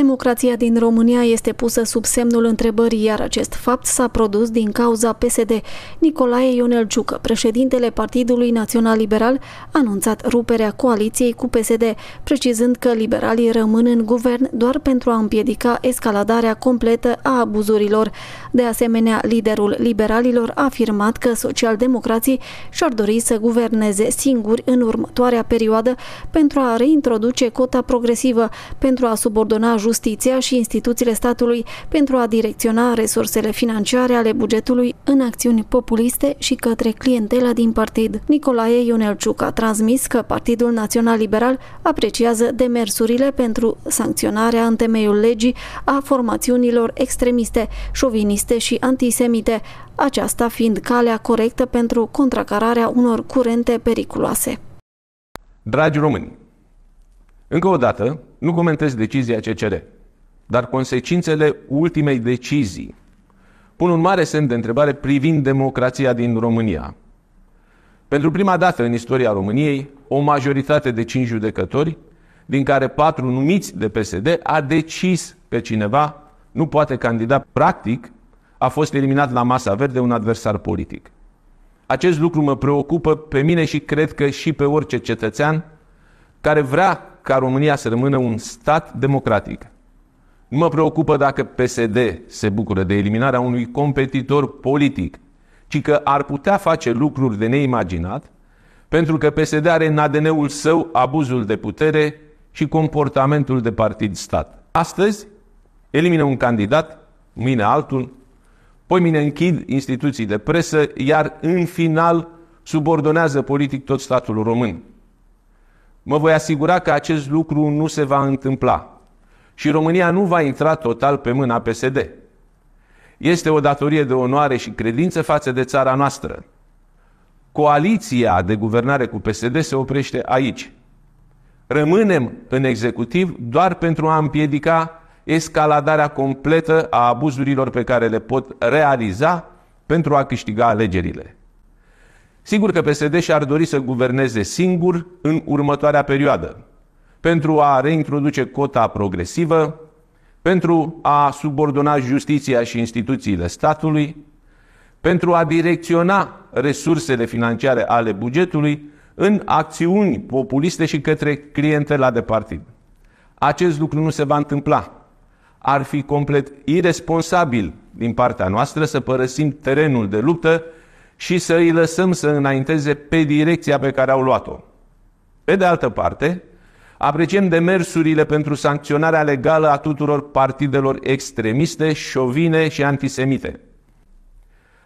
Democrația din România este pusă sub semnul întrebării, iar acest fapt s-a produs din cauza PSD. Nicolae Ionel Ciucă, președintele Partidului Național Liberal, a anunțat ruperea coaliției cu PSD, precizând că liberalii rămân în guvern doar pentru a împiedica escaladarea completă a abuzurilor. De asemenea, liderul liberalilor a afirmat că socialdemocrații și-ar dori să guverneze singuri în următoarea perioadă pentru a reintroduce cota progresivă, pentru a subordona justiția și instituțiile statului pentru a direcționa resursele financiare ale bugetului în acțiuni populiste și către clientela din partid. Nicolae Ionelciuc a transmis că Partidul Național Liberal apreciază demersurile pentru sancționarea în temeiul legii a formațiunilor extremiste, șoviniste și antisemite, aceasta fiind calea corectă pentru contracararea unor curente periculoase. Dragi români, încă o dată, nu comentez decizia CCR, dar consecințele ultimei decizii pun un mare semn de întrebare privind democrația din România. Pentru prima dată în istoria României, o majoritate de cinci judecători, din care patru numiți de PSD, a decis că cineva nu poate candida. Practic, a fost eliminat la masa verde un adversar politic. Acest lucru mă preocupă pe mine și cred că și pe orice cetățean care vrea ca România să rămână un stat democratic. Nu mă preocupă dacă PSD se bucură de eliminarea unui competitor politic, ci că ar putea face lucruri de neimaginat, pentru că PSD are în ADN-ul său abuzul de putere și comportamentul de partid-stat. Astăzi elimină un candidat, mâine altul, poi mine închid instituții de presă, iar în final subordonează politic tot statul român. Mă voi asigura că acest lucru nu se va întâmpla și România nu va intra total pe mâna PSD. Este o datorie de onoare și credință față de țara noastră. Coaliția de guvernare cu PSD se oprește aici. Rămânem în executiv doar pentru a împiedica escaladarea completă a abuzurilor pe care le pot realiza pentru a câștiga alegerile. Sigur că PSD și-ar dori să guverneze singur în următoarea perioadă, pentru a reintroduce cota progresivă, pentru a subordona justiția și instituțiile statului, pentru a direcționa resursele financiare ale bugetului în acțiuni populiste și către clientela de partid. Acest lucru nu se va întâmpla. Ar fi complet irresponsabil din partea noastră să părăsim terenul de luptă și să îi lăsăm să înainteze pe direcția pe care au luat-o. Pe de altă parte, apreciem demersurile pentru sancționarea legală a tuturor partidelor extremiste, șovine și antisemite.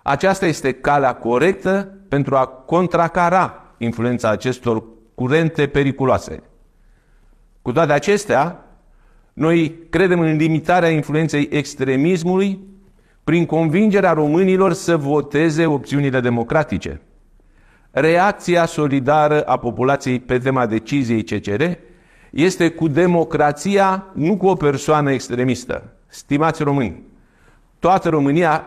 Aceasta este calea corectă pentru a contracara influența acestor curente periculoase. Cu toate acestea, noi credem în limitarea influenței extremismului prin convingerea românilor să voteze opțiunile democratice. Reacția solidară a populației pe tema deciziei CCR este cu democrația, nu cu o persoană extremistă. Stimați români, toată România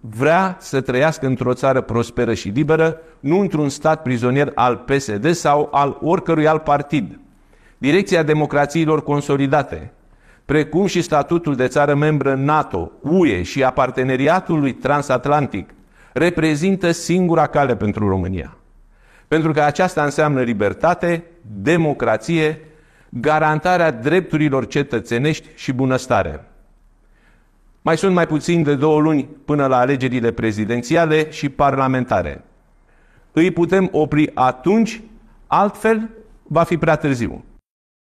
vrea să trăiască într-o țară prosperă și liberă, nu într-un stat prizonier al PSD sau al oricărui alt partid. Direcția democrațiilor consolidate, precum și statutul de țară membră NATO, UE și a parteneriatului transatlantic, reprezintă singura cale pentru România. Pentru că aceasta înseamnă libertate, democrație, garantarea drepturilor cetățenești și bunăstare. Mai sunt mai puțin de două luni până la alegerile prezidențiale și parlamentare. Îi putem opri atunci, altfel va fi prea târziu.